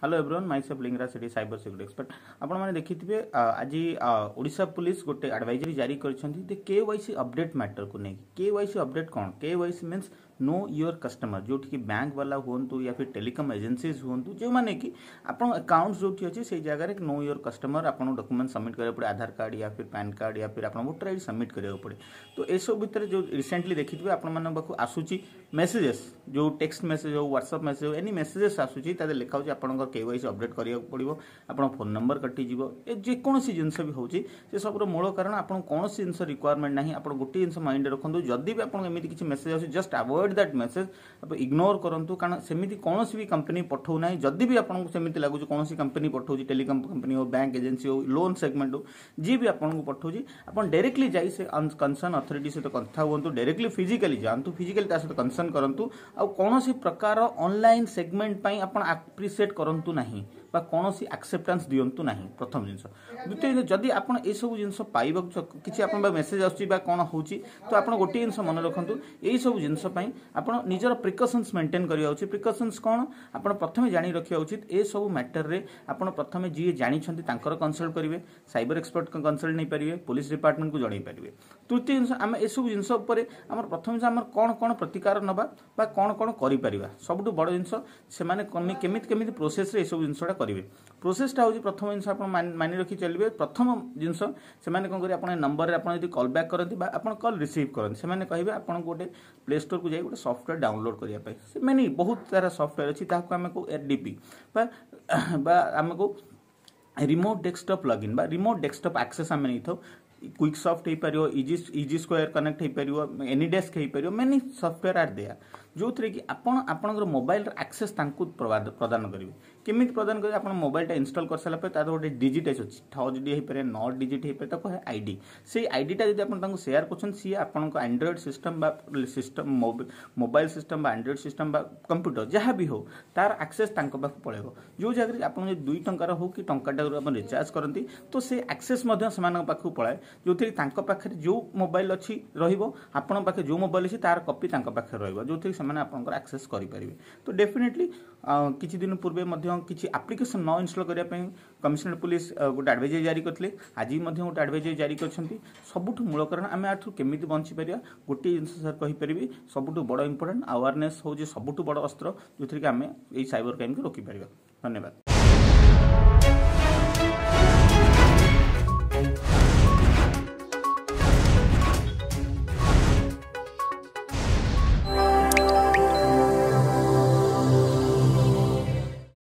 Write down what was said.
hello everyone my safe Lingaraj ସେଠି cyber security expert ଆପଣମାନେ ଦେଖିଥିବେ ଆଜି ଓଡ଼ିଶା ପୁଲିସ୍ ଗୋଟେ ଆଡ଼ଭାଇଜରୀ ଜାରି କରିଛନ୍ତି ଯେ କେ ୱାଇ ସି ଅପଡେଟ୍ ମ୍ୟାଟରକୁ ନେଇକି କେ ୱାଇ ସି ଅପଡେଟ୍ କ'ଣ K Y C means know your customer जो बैंक वाला हूँ या फिर टेलिकम एजेन्सीज हूँ जो मैंने कि आप अकाउंट जो अच्छे से जगह नो योर कस्टमर आप डॉक्यूमेंट सबमिट करा पड़े आधार कार्ड या फिर पैन कार्ड या फिर आप वोटर आई सबमिट करा पड़े तो सब भितर जो रिसेंटली देखिए थे आपको मेसेजेस जो टेक्स्ट मेसेज हो ह्वाट्सअप मेसेज हो एनी मेसेजेस आसूसी लिखा हो आप केवाईसी अपडेट करा पड़ो आप फोन नंबर कटिज ए जेकोसी जिनस भी से सब मूल कारण आप कौन जिन रिक्वयरमेंट ना आप गोटे जिन माइंड रखुद जदि भी एमती किसी मेसेज आस just avoid avoid that message आप इग्नोर करूँ कारण सेमती कौन भी कंपनी पठाऊना जदि भी आपको सेमती लगुच कौन सी कंपनी पठाऊँच टेलिकम कंपनी हो बैंक एजेंसी हो लोन सेगमेंट हो जी भी आपको पठाऊँच आप डायरेक्टली जाइ से कनसर्न अथरीट सहित कथा हूँ डायरेक्टली फिजिकाली जातु फिजिकाली सहित कनसर्न करूँ आउ कौन प्रकार अनल सेगमेंट पर आप्रिसीएट करूँ ना বা କୌଣସି ଆକ୍ସେପ୍ଟାନ୍ସ ଦିଅନ୍ତୁ ନାହିଁ ପ୍ରଥମ ଜିନିଷ ଦ୍ୱିତୀୟ ଜିନିଷ ଯଦି ଆପଣ ଏସବୁ ଜିନିଷ ପାଇବାକୁ କିଛି ଆପଣଙ୍କ ମେସେଜ୍ ଆସୁଛି ବା କ'ଣ ହେଉଛି ତ ଆପଣ ଗୋଟିଏ ଜିନିଷ ମନେ ରଖନ୍ତୁ ଏହିସବୁ ଜିନିଷ ପାଇଁ ଆପଣ ନିଜର ପ୍ରିକସନ୍ସ ମେଣ୍ଟେନ୍ କରିବା ଉଚିତ ପ୍ରିକସନ୍ସ କ'ଣ ଆପଣ ପ୍ରଥମେ ଜାଣି ରଖିବା ଉଚିତ ଏସବୁ ମ୍ୟାଟର୍ରେ ଆପଣ ପ୍ରଥମେ ଯିଏ ଜାଣିଛନ୍ତି ତାଙ୍କର କନସଲ୍ଟ କରିବେ ସାଇବର ଏକ୍ସପର୍ଟ କନସଲ୍ଟ ନେଇପାରିବେ ପୋଲିସ ଡିପାର୍ଟମେଣ୍ଟକୁ ଜଣାଇ ପାରିବେ ତୃତୀୟ ଜିନିଷ ଆମେ ଏସବୁ ଜିନିଷ ଉପରେ ଆମର ପ୍ରଥମ ଜିନିଷ ଆମର କ'ଣ କ'ଣ ପ୍ରତିକାର ନେବା ବା କ'ଣ କ'ଣ କରିପାରିବା ସବୁଠୁ ବଡ଼ ଜିନିଷ ସେମାନେ କେମିତି କେମିତି ପ୍ରୋସେସ୍ରେ ଏସବୁ ଜିନିଷଟା କରିବେ ପ୍ରୋସେସଟା ହେଉଛି ପ୍ରଥମ ଜିନିଷ ଆପଣ ମାନି ରଖି ଚାଲିବେ ପ୍ରଥମ ଜିନିଷ ସେମାନେ କ'ଣ କରିବେ ଆପଣ ନମ୍ବରରେ ଆପଣ ଯଦି କଲ୍ ବ୍ୟାକ୍ କରନ୍ତି ବା ଆପଣ କଲ୍ ରିସିଭ୍ କରନ୍ତି ସେମାନେ କହିବେ ଆପଣଙ୍କୁ ଗୋଟେ ପ୍ଲେ ଷ୍ଟୋରକୁ ଯାଇ ଗୋଟେ ସଫ୍ଟୱେର୍ ଡାଉନଲୋଡ୍ କରିବା ପାଇଁ ସେମାନେ ବହୁତ ସାରା ସଫ୍ଟୱେର୍ ଅଛି ତାହାକୁ ଆମେ କହୁ ଏର୍ ଡି ପି ବା ଆମେ କହୁ ରିମୋଟ୍ ଡେସ୍କଟପ୍ ଲଗ୍ଇନ୍ ବା ରିମୋଟ୍ ଡେସ୍କଟପ୍ ଆକ୍ସେସ୍ ଆମେ ନେଇଥାଉ क्विक सॉफ्ट ହେଇପାରିବ ଇଜି ଇଜି ସ୍କୋୟାର କନେକ୍ଟ ହେଇପାରିବ ଏନି ଡେସ୍କ ହେଇପାରିବ ମେନି ସଫ୍ଟୱେୟାର ଆର୍ ଦେୟାର ଯେଉଁଥିରେ କି ଆପଣ ଆପଣଙ୍କର ମୋବାଇଲର ଆକ୍ସେସ୍ ତାଙ୍କୁ ପ୍ରଦାନ କରିବେ କେମିତି ପ୍ରଦାନ କରିବେ ଆପଣ ମୋବାଇଲଟା ଇନଷ୍ଟଲ୍ କରିସାରିଲା ପରେ ତାର ଗୋଟେ ଡିଜିଟ୍ ଅଛି ଛଅ ଡିଜିଟ୍ ହେଇପାରେ ନଅ ଡିଜିଟ୍ ହେଇପାରେ ତାକୁ କହେ ଆଇ ଡି ସେଇ ଆଇଡ଼ିଟା ଯଦି ଆପଣ ତାଙ୍କୁ ସେୟାର କରୁଛନ୍ତି ସିଏ ଆପଣଙ୍କ ଆଣ୍ଡ୍ରଏଡ଼ ସିଷ୍ଟମ୍ ବା ସିଷ୍ଟମ୍ ମୋବାଇଲ ସିଷ୍ଟମ୍ ବା ଆଣ୍ଡ୍ରଏଡ଼ ସିଷ୍ଟମ୍ ବା କମ୍ପ୍ୟୁଟର ଯାହା ବି ହେଉ ତାର ଆକ୍ସେସ୍ ତାଙ୍କ ପାଖକୁ ପଳେଇବ ଯେଉଁ ଜାଗାରେ ଆପଣ ଯଦି ଦୁଇ ଟଙ୍କାର ହେଉ କି ଟଙ୍କାଟାରୁ ଆପଣ ରିଚାର୍ଜ କରନ୍ତି ତ ସେ ଆକ୍ସେସ୍ ମଧ୍ୟ ସେମାନଙ୍କ ପାଖକୁ ପଳାଏ ଯେଉଁଥିରେ ତାଙ୍କ ପାଖରେ ଯେଉଁ ମୋବାଇଲ ଅଛି ରହିବ ଆପଣଙ୍କ ପାଖରେ ଯେଉଁ ମୋବାଇଲ ଅଛି ତାର କପି ତାଙ୍କ ପାଖରେ ରହିବ ଯେଉଁଥିରେ ସେମାନେ ଆପଣଙ୍କର ଆକ୍ସେସ୍ କରିପାରିବେ ତ ଡେଫିନେଟଲି କିଛି ଦିନ ପୂର୍ବେ ମଧ୍ୟ କିଛି ଆପ୍ଲିକେସନ୍ ନ ଇନଷ୍ଟଲ୍ କରିବା ପାଇଁ କମିଶନର ପୁଲିସ୍ ଗୋଟେ ଆଡ଼ଭାଇଜରି ଜାରି କରିଥିଲେ ଆଜି ମଧ୍ୟ ଗୋଟେ ଆଡ଼ଭାଇଜରି ଜାରି କରିଛନ୍ତି ସବୁଠୁ ମୂଳ କାରଣ ଆମେ ଆଠୁ କେମିତି ବଞ୍ଚିପାରିବା ଗୋଟିଏ ଜିନିଷ ସାର୍ କହିପାରିବି ସବୁଠୁ ବଡ଼ ଇମ୍ପୋର୍ଟାଣ୍ଟ ଆୱାରନେସ୍ ହେଉଛି ସବୁଠୁ ବଡ଼ ଅସ୍ତ୍ର ଯେଉଁଥିରେ କି ଆମେ ଏଇ ସାଇବର କ୍ରାଇମ୍କୁ ରୋକିପାରିବା ଧନ୍ୟବାଦ